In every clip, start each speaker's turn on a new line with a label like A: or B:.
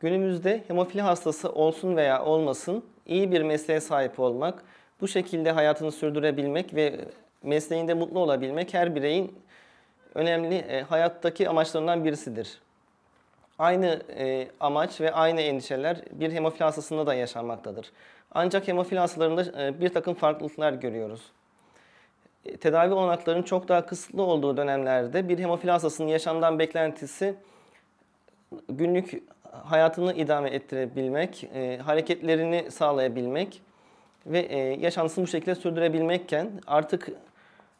A: Günümüzde hemofili hastası olsun veya olmasın iyi bir mesleğe sahip olmak, bu şekilde hayatını sürdürebilmek ve mesleğinde mutlu olabilmek her bireyin önemli e, hayattaki amaçlarından birisidir. Aynı e, amaç ve aynı endişeler bir hemofili hastasında da yaşanmaktadır. Ancak hemofili hastalarında e, bir takım farklılıklar görüyoruz tedavi olanaklarının çok daha kısıtlı olduğu dönemlerde bir hemofili hastasının yaşamdan beklentisi günlük hayatını idame ettirebilmek, e, hareketlerini sağlayabilmek ve e, yaşantısını bu şekilde sürdürebilmekken artık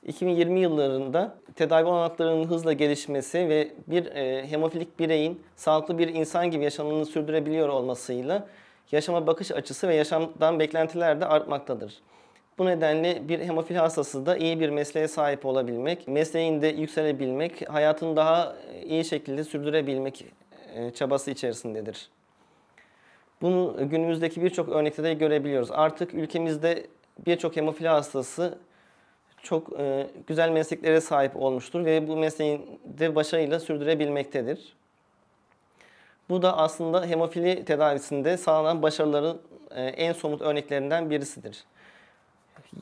A: 2020 yıllarında tedavi olanaklarının hızla gelişmesi ve bir e, hemofilik bireyin sağlıklı bir insan gibi yaşamını sürdürebiliyor olmasıyla yaşama bakış açısı ve yaşamdan beklentiler de artmaktadır. Bu nedenle bir hemofili hastası da iyi bir mesleğe sahip olabilmek, mesleğinde yükselebilmek, hayatını daha e, iyi şekilde sürdürebilmek e, çabası içerisindedir. Bunu günümüzdeki birçok örnekte de görebiliyoruz. Artık ülkemizde birçok hemofili hastası çok e, güzel mesleklere sahip olmuştur ve bu mesleğin de başarıyla sürdürebilmektedir. Bu da aslında hemofili tedavisinde sağlanan başarıların e, en somut örneklerinden birisidir.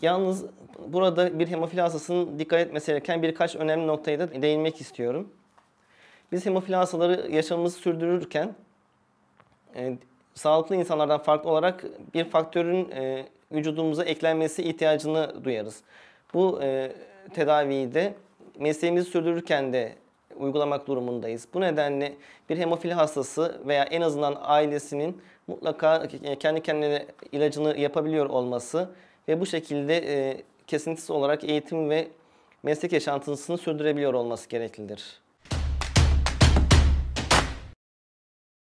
A: Yalnız burada bir hemofili hastasının dikkat etmesi gereken birkaç önemli noktaya da değinmek istiyorum. Biz hemofili hastaları yaşamımızı sürdürürken e, sağlıklı insanlardan farklı olarak bir faktörün e, vücudumuza eklenmesi ihtiyacını duyarız. Bu e, tedaviyi de mesleğimizi sürdürürken de uygulamak durumundayız. Bu nedenle bir hemofili hastası veya en azından ailesinin mutlaka e, kendi kendine ilacını yapabiliyor olması ve bu şekilde e, kesintisiz olarak eğitim ve meslek yaşantısını sürdürebiliyor olması gereklidir.